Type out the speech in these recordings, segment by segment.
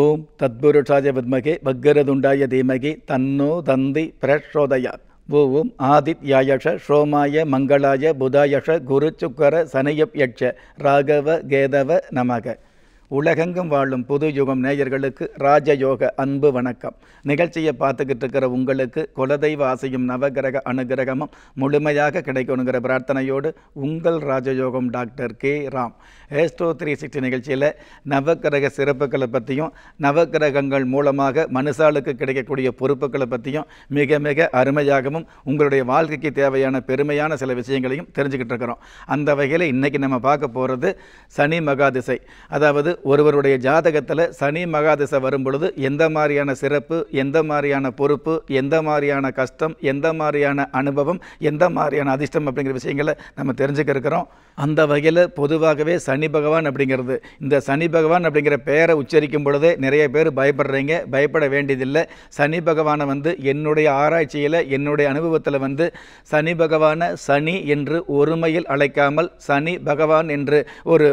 ஓம் தத்புருஷாய வித்மகே பக்கரதுண்டாய தீமகி தன்னோ தந்தி பிரஷோதயா ஓ ஓம் ஆதித்யாயஷ ஷோமாய மங்களாய புதாயஷ குரு சுக்கர சனயப் யட்ச ராகவ கேதவ நமக உலகெங்கும் வாழும் புது யுகம் நேயர்களுக்கு ராஜயோக அன்பு வணக்கம் நிகழ்ச்சியை பார்த்துக்கிட்டு இருக்கிற உங்களுக்கு குலதெய்வ ஆசையும் நவகிரக அனுகிரகமும் முழுமையாக கிடைக்கணுங்கிற பிரார்த்தனையோடு உங்கள் ராஜயோகம் doctor K Ram astro three sixty நிகழ்ச்சியில் நவகிரக சிறப்புகளை பற்றியும் நவகிரகங்கள் மூலமாக மனுஷாளுக்கு கிடைக்கக்கூடிய பொறுப்புகளை பற்றியும் மிக மிக அருமையாகவும் உங்களுடைய வாழ்க்கைக்கு தேவையான பெருமையான சில விஷயங்களையும் தெரிஞ்சுக்கிட்டு இருக்கிறோம் அந்த வகையில் இன்றைக்கி நம்ம பார்க்க போகிறது சனி மகாதிசை அதாவது ஒருவருடைய ஜாதகத்தில் சனி மகாதிசை வரும்பொழுது எந்த மாதிரியான சிறப்பு எந்த மாதிரியான பொறுப்பு எந்த மாதிரியான கஷ்டம் எந்த மாதிரியான அனுபவம் எந்த மாதிரியான அதிர்ஷ்டம் அப்படிங்கிற விஷயங்களை நம்ம தெரிஞ்சுக்க இருக்கிறோம் அந்த வகையில் பொதுவாகவே சனி பகவான் அப்படிங்கிறது இந்த சனி பகவான் அப்படிங்கிற பெயரை உச்சரிக்கும் பொழுதே நிறைய பேர் பயப்படுறீங்க பயப்பட வேண்டியதில்லை சனி பகவானை வந்து என்னுடைய ஆராய்ச்சியில் என்னுடைய அனுபவத்தில் வந்து சனி பகவானை சனி என்று ஒருமையில் அழைக்காமல் சனி பகவான் என்று ஒரு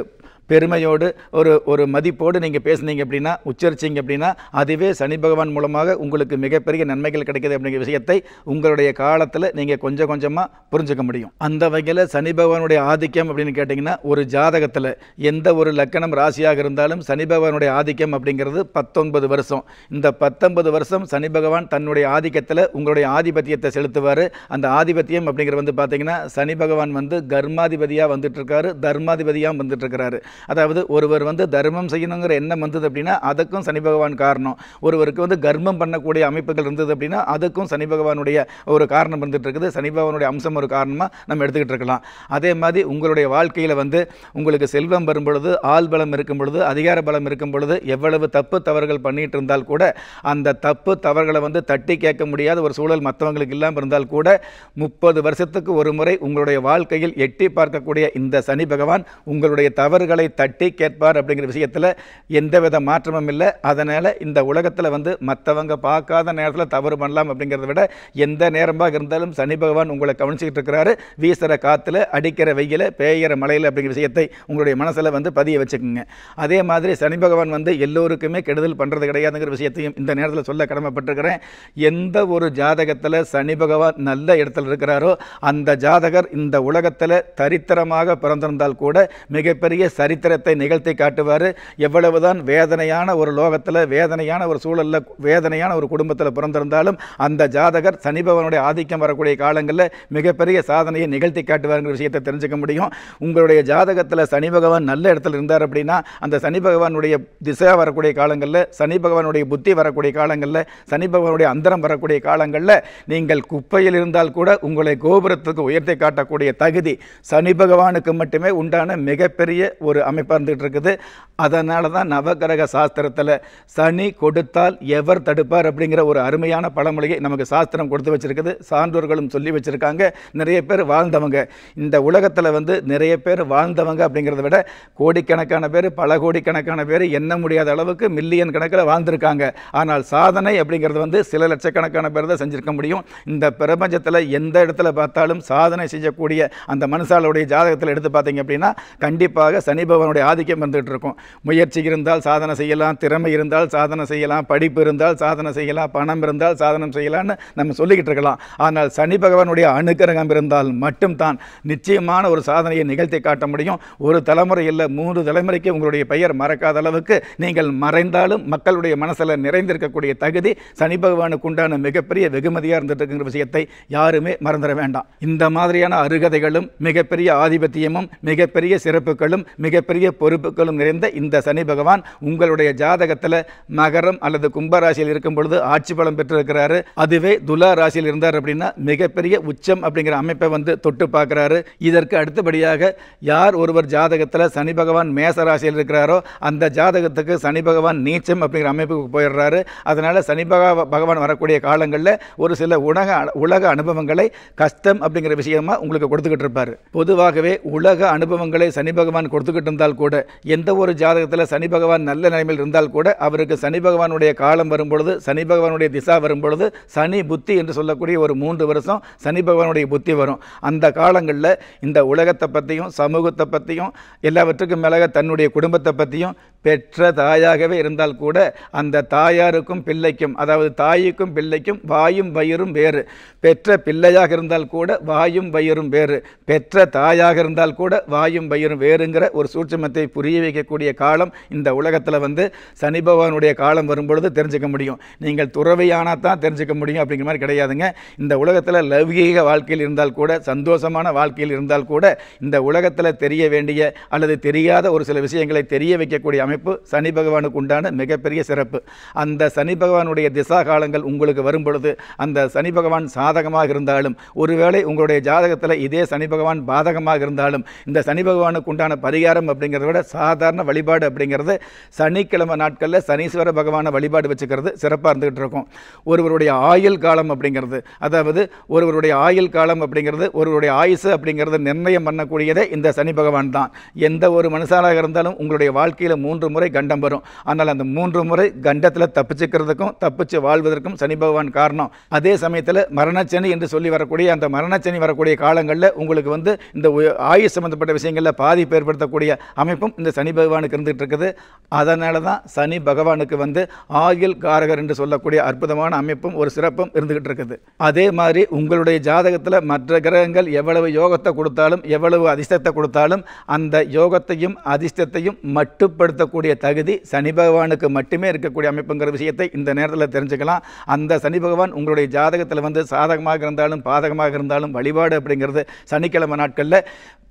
பெருமையோடு ஒரு ஒரு மதிப்போடு நீங்கள் பேசுனீங்க அப்படின்னா உச்சரிச்சிங்க அப்படின்னா அதுவே சனி பகவான் மூலமாக உங்களுக்கு மிகப்பெரிய நன்மைகள் கிடைக்கிது அப்படிங்கிற விஷயத்தை உங்களுடைய காலத்தில் நீங்கள் கொஞ்சம் கொஞ்சமாக புரிஞ்சுக்க முடியும் அந்த வகையில் சனி பகவானுடைய ஆதிக்கம் அப்படின்னு கேட்டிங்கன்னா ஒரு ஜாதகத்தில் எந்த ஒரு லக்கணம் ராசியாக இருந்தாலும் சனி பகவானுடைய ஆதிக்கம் அப்படிங்கிறது பத்தொன்பது வருஷம் இந்த பத்தொன்பது வருஷம் சனி பகவான் தன்னுடைய ஆதிக்கத்தில் உங்களுடைய ஆதிபத்தியத்தை செலுத்துவார் அந்த ஆதிபத்தியம் அப்படிங்கிறது வந்து பார்த்தீங்கன்னா சனி பகவான் வந்து கர்மாதிபதியாக வந்துட்டு இருக்காரு தர்மாதிபதியாக வந்துட்டு இருக்கிறாரு அதாவது ஒருவர் வந்து தர்மம் செய்யணுங்கிற எண்ணம் வந்தது அப்படின்னா அதுக்கும் சனி பகவான் காரணம் ஒருவருக்கு வந்து கர்மம் பண்ணக்கூடிய அமைப்புகள் இருந்தது அப்படின்னா அதுக்கும் சனி பகவானுடைய ஒரு காரணம் இருந்துகிட்டு இருக்குது சனி பகவானுடைய அம்சம் ஒரு காரணமாக நம்ம எடுத்துக்கிட்டு இருக்கலாம் அதே மாதிரி உங்களுடைய வாழ்க்கையில் வந்து உங்களுக்கு செல்வம் வரும் பொழுது ஆள் பலம் இருக்கும் பொழுது அதிகார பலம் இருக்கும் பொழுது எவ்வளவு தப்பு தவறுகள் பண்ணிகிட்டு இருந்தால் கூட அந்த தப்பு தவறுகளை வந்து தட்டி கேட்க முடியாத ஒரு சூழல் மற்றவங்களுக்கு இல்லாமல் இருந்தால் கூட முப்பது வருஷத்துக்கு ஒரு முறை உங்களுடைய வாழ்க்கையில் எட்டி பார்க்கக்கூடிய இந்த சனி பகவான் உங்களுடைய தவறுகளை தட்டி கேட்பார் அப்படிங்கிற விஷயத்தில் எந்தவித மாற்றமும் இல்லை அதனால் இந்த உலகத்தில் வந்து மற்றவங்க பார்க்காத நேரத்தில் தவறு பண்ணலாம் அப்படிங்கிறத விட எந்த நேரமாக இருந்தாலும் சனி பகவான் உங்களை கவனிச்சிக்கிட்டு இருக்கிறாரு வீசுகிற காற்றுல அடிக்கிற வெயில் பேயிற மலையில் அப்படிங்கிற விஷயத்தை உங்களுடைய மனசில் வந்து பதிய வச்சுக்கோங்க அதே மாதிரி சனி பகவான் வந்து எல்லோருக்குமே கெடுதல் பண்ணுறது கிடையாதுங்கிற விஷயத்தையும் இந்த நேரத்தில் சொல்ல கடமைப்பட்டிருக்கிறேன் எந்த ஒரு ஜாதகத்தில் சனி பகவான் நல்ல இடத்துல இருக்கிறாரோ அந்த ஜாதகர் இந்த உலகத்தில் தரித்திரமாக பிறந்திருந்தால் கூட மிகப்பெரிய சரி சரித்திரத்தை நிகழ்த்தி காட்டுவார் எவ்வளவுதான் வேதனையான ஒரு லோகத்தில் வேதனையான ஒரு சூழலில் வேதனையான ஒரு குடும்பத்தில் பிறந்திருந்தாலும் அந்த ஜாதகர் சனிபவனுடைய ஆதிக்கம் வரக்கூடிய காலங்களில் மிகப்பெரிய சாதனையை நிகழ்த்தி காட்டுவாருங்கிற விஷயத்தை தெரிஞ்சுக்க முடியும் உங்களுடைய ஜாதகத்தில் சனி பகவான் நல்ல இடத்துல இருந்தார் அப்படின்னா அந்த சனி பகவானுடைய திசை வரக்கூடிய காலங்களில் சனி பகவானுடைய புத்தி வரக்கூடிய காலங்களில் சனி பகவானுடைய அந்தரம் வரக்கூடிய காலங்களில் நீங்கள் குப்பையில் இருந்தால் கூட உங்களை கோபுரத்துக்கு உயர்த்தி காட்டக்கூடிய தகுதி சனி பகவானுக்கு மட்டுமே உண்டான மிகப்பெரிய ஒரு அமைப்பாக இருந்துகிட்டு இருக்குது அதனால தான் நவகிரக சாஸ்திரத்தில் சனி கொடுத்தால் எவர் தடுப்பார் அப்படிங்கிற ஒரு அருமையான பழமொழியை நமக்கு சாஸ்திரம் கொடுத்து வச்சுருக்குது சான்றோர்களும் சொல்லி வச்சுருக்காங்க நிறைய பேர் வாழ்ந்தவங்க இந்த உலகத்தில் வந்து நிறைய பேர் வாழ்ந்தவங்க அப்படிங்கிறத விட கோடிக்கணக்கான பேர் பல கோடிக்கணக்கான பேர் எண்ண முடியாத அளவுக்கு மில்லியன் கணக்கில் வாழ்ந்திருக்காங்க ஆனால் சாதனை அப்படிங்கிறது வந்து சில லட்சக்கணக்கான பேர் தான் செஞ்சுருக்க முடியும் இந்த பிரபஞ்சத்தில் எந்த இடத்துல பார்த்தாலும் சாதனை செய்யக்கூடிய அந்த மனுஷாலுடைய ஜாதகத்தில் எடுத்து பார்த்தீங்க அப்படின்னா கண்டிப்பாக சனி செய்பவனுடைய ஆதிக்கம் வந்துகிட்டு இருக்கும் முயற்சி இருந்தால் சாதனை செய்யலாம் திறமை இருந்தால் சாதனை செய்யலாம் படிப்பு இருந்தால் சாதனை செய்யலாம் பணம் இருந்தால் சாதனம் செய்யலாம்னு நம்ம சொல்லிக்கிட்டு இருக்கலாம் ஆனால் சனி பகவானுடைய அணுக்கரகம் இருந்தால் மட்டும்தான் நிச்சயமான ஒரு சாதனையை நிகழ்த்தி காட்ட முடியும் ஒரு தலைமுறை இல்லை மூன்று தலைமுறைக்கு உங்களுடைய பெயர் மறக்காத அளவுக்கு நீங்கள் மறைந்தாலும் மக்களுடைய மனசில் நிறைந்திருக்கக்கூடிய தகுதி சனி பகவானுக்கு உண்டான மிகப்பெரிய வெகுமதியாக இருந்துட்டு இருக்குங்கிற விஷயத்தை யாருமே மறந்துட வேண்டாம் இந்த மாதிரியான அருகதைகளும் மிகப்பெரிய ஆதிபத்தியமும் மிகப்பெரிய சிறப்புகளும் மிக மிகப்பெரிய பொறுப்புகளும் நிறைந்த இந்த சனி பகவான் உங்களுடைய ஜாதகத்தில் மகரம் அல்லது கும்பராசியில் இருக்கும் பொழுது ஆட்சி பலம் பெற்றிருக்கிறாரு அதுவே துலா ராசியில் இருந்தார் அப்படின்னா மிகப்பெரிய உச்சம் அப்படிங்கிற அமைப்பை வந்து தொட்டு பார்க்குறாரு இதற்கு அடுத்தபடியாக யார் ஒருவர் ஜாதகத்தில் சனி பகவான் மேச ராசியில் இருக்கிறாரோ அந்த ஜாதகத்துக்கு சனி பகவான் நீச்சம் அப்படிங்கிற அமைப்புக்கு போயிடுறாரு அதனால் சனி பகவான் வரக்கூடிய காலங்களில் ஒரு சில உலக உலக அனுபவங்களை கஷ்டம் அப்படிங்கிற விஷயமா உங்களுக்கு கொடுத்துக்கிட்டு இருப்பார் பொதுவாகவே உலக அனுபவங்களை சனி பகவான் கொடுத்துக்கிட்டு இருந்தால் கூட எந்த ஒரு ஜாதகத்தில் சனி பகவான் நல்ல நிலைமையில் இருந்தால் கூட அவருக்கு சனி பகவானுடைய காலம் வரும்பொழுது சனி பகவானுடைய திசா வரும்பொழுது சனி புத்தி என்று சொல்லக்கூடிய ஒரு மூன்று வருஷம் சனி பகவானுடைய புத்தி வரும் அந்த காலங்களில் இந்த உலகத்தை பற்றியும் சமூகத்தை பற்றியும் எல்லாவற்றுக்கும் மேலாக தன்னுடைய குடும்பத்தை பற்றியும் பெற்ற தாயாகவே இருந்தால் கூட அந்த தாயாருக்கும் பிள்ளைக்கும் அதாவது தாய்க்கும் பிள்ளைக்கும் வாயும் வயிறும் வேறு பெற்ற பிள்ளையாக இருந்தால் கூட வாயும் வயிறும் வேறு பெற்ற தாயாக இருந்தால் கூட வாயும் வயிறும் வேறுங்கிற ஒரு சூட்சமத்தை புரிய வைக்கக்கூடிய காலம் இந்த உலகத்தில் வந்து சனி பகவானுடைய காலம் வரும்பொழுது தெரிஞ்சுக்க முடியும் நீங்கள் துறவையானால் தான் தெரிஞ்சுக்க முடியும் அப்படிங்கிற மாதிரி கிடையாதுங்க இந்த உலகத்தில் லௌகீக வாழ்க்கையில் இருந்தால் கூட சந்தோஷமான வாழ்க்கையில் இருந்தால் கூட இந்த உலகத்தில் தெரிய வேண்டிய அல்லது தெரியாத ஒரு சில விஷயங்களை தெரிய வைக்கக்கூடிய அமைப்பு சனி பகவானுக்கு உண்டான மிகப்பெரிய சிறப்பு அந்த சனி பகவானுடைய திசா காலங்கள் உங்களுக்கு வரும் பொழுது அந்த சனி பகவான் சாதகமாக இருந்தாலும் ஒருவேளை உங்களுடைய ஜாதகத்தில் இதே சனி பகவான் பாதகமாக இருந்தாலும் இந்த சனி பகவானுக்கு உண்டான பரிகாரம் அப்படிங்கிறத விட சாதாரண வழிபாடு அப்படிங்கிறது சனிக்கிழமை நாட்களில் சனீஸ்வர பகவானை வழிபாடு வச்சுக்கிறது சிறப்பாக இருந்துகிட்டு இருக்கும் ஒருவருடைய ஆயுள் காலம் அப்படிங்கிறது அதாவது ஒருவருடைய ஆயுள் காலம் அப்படிங்கிறது ஒருவருடைய ஆயுசு அப்படிங்கிறது நிர்ணயம் பண்ணக்கூடியதே இந்த சனி பகவான் தான் எந்த ஒரு மனுஷனாக இருந்தாலும் உங்களுடைய வாழ்க்கையில் மூன்று மூன்று முறை கண்டம் வரும் ஆனால் அந்த மூன்று முறை கண்டத்தில் தப்பிச்சுக்கிறதுக்கும் தப்பிச்சு வாழ்வதற்கும் சனி பகவான் காரணம் அதே சமயத்தில் மரணச்சனி என்று சொல்லி வரக்கூடிய அந்த மரணச்சனி வரக்கூடிய காலங்களில் உங்களுக்கு வந்து இந்த ஆயுஷ் சம்மந்தப்பட்ட விஷயங்களில் பாதிப்பு ஏற்படுத்தக்கூடிய அமைப்பும் இந்த சனி பகவானுக்கு இருந்துகிட்டு இருக்குது அதனால தான் சனி பகவானுக்கு வந்து ஆயுள் காரகர் என்று சொல்லக்கூடிய அற்புதமான அமைப்பும் ஒரு சிறப்பும் இருந்துகிட்டு இருக்குது அதே மாதிரி உங்களுடைய ஜாதகத்தில் மற்ற கிரகங்கள் எவ்வளவு யோகத்தை கொடுத்தாலும் எவ்வளவு அதிர்ஷ்டத்தை கொடுத்தாலும் அந்த யோகத்தையும் அதிர்ஷ்டத்தையும் மட்டுப்படுத்த சொல்லக்கூடிய தகுதி சனி பகவானுக்கு மட்டுமே இருக்கக்கூடிய அமைப்புங்கிற விஷயத்தை இந்த நேரத்தில் தெரிஞ்சுக்கலாம் அந்த சனி பகவான் உங்களுடைய ஜாதகத்தில் வந்து சாதகமாக இருந்தாலும் பாதகமாக இருந்தாலும் வழிபாடு அப்படிங்கிறது சனிக்கிழமை நாட்களில்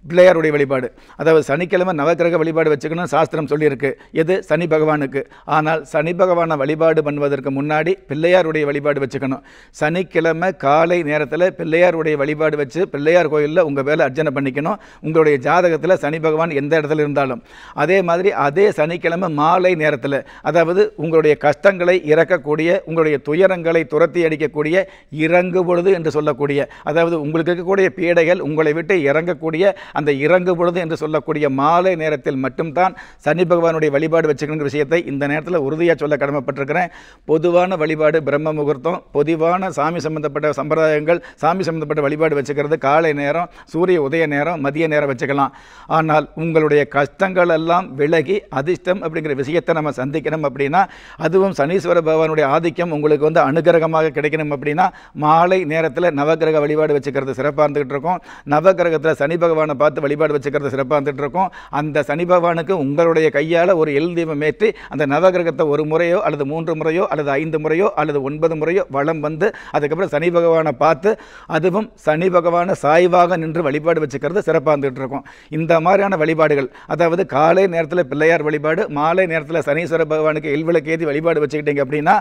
பிள்ளையாருடைய வழிபாடு அதாவது சனிக்கிழமை நவகிரக வழிபாடு வச்சுக்கணும் சாஸ்திரம் சொல்லியிருக்கு எது சனி பகவானுக்கு ஆனால் சனி பகவானை வழிபாடு பண்ணுவதற்கு முன்னாடி பிள்ளையாருடைய வழிபாடு வச்சுக்கணும் சனிக்கிழமை காலை நேரத்தில் பிள்ளையாருடைய வழிபாடு வச்சு பிள்ளையார் கோயிலில் உங்கள் வேலை அர்ச்சனை பண்ணிக்கணும் உங்களுடைய ஜாதகத்தில் சனி பகவான் எந்த இடத்துல இருந்தாலும் அதே மாதிரி அதே சனி சனிக்கிழமை மாலை நேரத்தில் அதாவது உங்களுடைய கஷ்டங்களை இறக்கக்கூடிய உங்களுடைய துயரங்களை துரத்தி அடிக்கக்கூடிய இறங்கு பொழுது என்று சொல்லக்கூடிய அதாவது உங்களுக்கு இருக்கக்கூடிய பீடைகள் உங்களை விட்டு இறங்கக்கூடிய அந்த இறங்கு பொழுது என்று சொல்லக்கூடிய மாலை நேரத்தில் மட்டும்தான் சனி பகவானுடைய வழிபாடு வச்சுக்கணுங்கிற விஷயத்தை இந்த நேரத்தில் உறுதியாக சொல்ல கடமைப்பட்டிருக்கிறேன் பொதுவான வழிபாடு பிரம்ம முகூர்த்தம் பொதுவான சாமி சம்பந்தப்பட்ட சம்பிரதாயங்கள் சாமி சம்பந்தப்பட்ட வழிபாடு வச்சுக்கிறது காலை நேரம் சூரிய உதய நேரம் மதிய நேரம் வச்சுக்கலாம் ஆனால் உங்களுடைய கஷ்டங்கள் எல்லாம் விலகி அது அதிர்ஷ்டம் அப்படிங்கிற விஷயத்தை நம்ம சந்திக்கணும் அப்படின்னா அதுவும் சனீஸ்வர பகவானுடைய ஆதிக்கம் உங்களுக்கு வந்து அனுகிரகமாக கிடைக்கணும் அப்படின்னா மாலை நேரத்தில் நவகிரக வழிபாடு வச்சுக்கிறது சிறப்பாக இருந்துகிட்டு இருக்கும் நவகிரகத்தில் சனி பகவானை பார்த்து வழிபாடு வச்சுக்கிறது சிறப்பாக இருந்துகிட்டு இருக்கும் அந்த சனி பகவானுக்கு உங்களுடைய கையால் ஒரு எல் தீபம் ஏற்றி அந்த நவகிரகத்தை ஒரு முறையோ அல்லது மூன்று முறையோ அல்லது ஐந்து முறையோ அல்லது ஒன்பது முறையோ வளம் வந்து அதுக்கப்புறம் சனி பகவானை பார்த்து அதுவும் சனி பகவானை சாய்வாக நின்று வழிபாடு வச்சுக்கிறது சிறப்பாக இருந்துகிட்டு இருக்கும் இந்த மாதிரியான வழிபாடுகள் அதாவது காலை நேரத்தில் பிள்ளையார் வழிபாடு வழிபாடு மாலை நேரத்தில் சனீஸ்வர பகவானுக்கு எல்விளக்கேதி வழிபாடு வச்சுக்கிட்டீங்க அப்படின்னா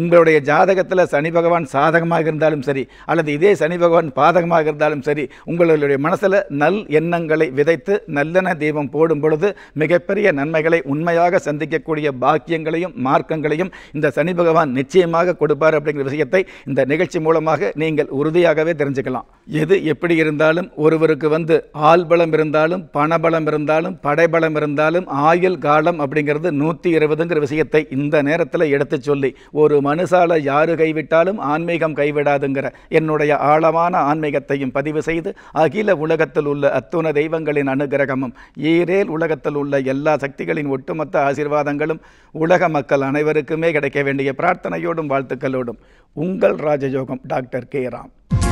உங்களுடைய ஜாதகத்தில் சனி பகவான் சாதகமாக இருந்தாலும் சரி அல்லது இதே சனி பகவான் பாதகமாக இருந்தாலும் சரி உங்களுடைய மனசில் நல் எண்ணங்களை விதைத்து நல்லென தீபம் போடும் பொழுது மிகப்பெரிய நன்மைகளை உண்மையாக சந்திக்கக்கூடிய பாக்கியங்களையும் மார்க்கங்களையும் இந்த சனி பகவான் நிச்சயமாக கொடுப்பார் அப்படிங்கிற விஷயத்தை இந்த நிகழ்ச்சி மூலமாக நீங்கள் உறுதியாகவே தெரிஞ்சுக்கலாம் எது எப்படி இருந்தாலும் ஒருவருக்கு வந்து ஆள் பலம் இருந்தாலும் பணபலம் இருந்தாலும் படைபலம் இருந்தாலும் ஆயுள் காலம் அப்படிங்கிறது நூற்றி இருபதுங்கிற விஷயத்தை இந்த நேரத்தில் எடுத்து சொல்லி ஒரு மனுஷால யாரு கைவிட்டாலும் ஆன்மீகம் கைவிடாதுங்கிற என்னுடைய ஆழமான ஆன்மீகத்தையும் பதிவு செய்து அகில உலகத்தில் உள்ள அத்துண தெய்வங்களின் அனுகிரகமும் ஈரேல் உலகத்தில் உள்ள எல்லா சக்திகளின் ஒட்டுமொத்த ஆசீர்வாதங்களும் உலக மக்கள் அனைவருக்குமே கிடைக்க வேண்டிய பிரார்த்தனையோடும் வாழ்த்துக்களோடும் உங்கள் ராஜயோகம் டாக்டர் கே ராம்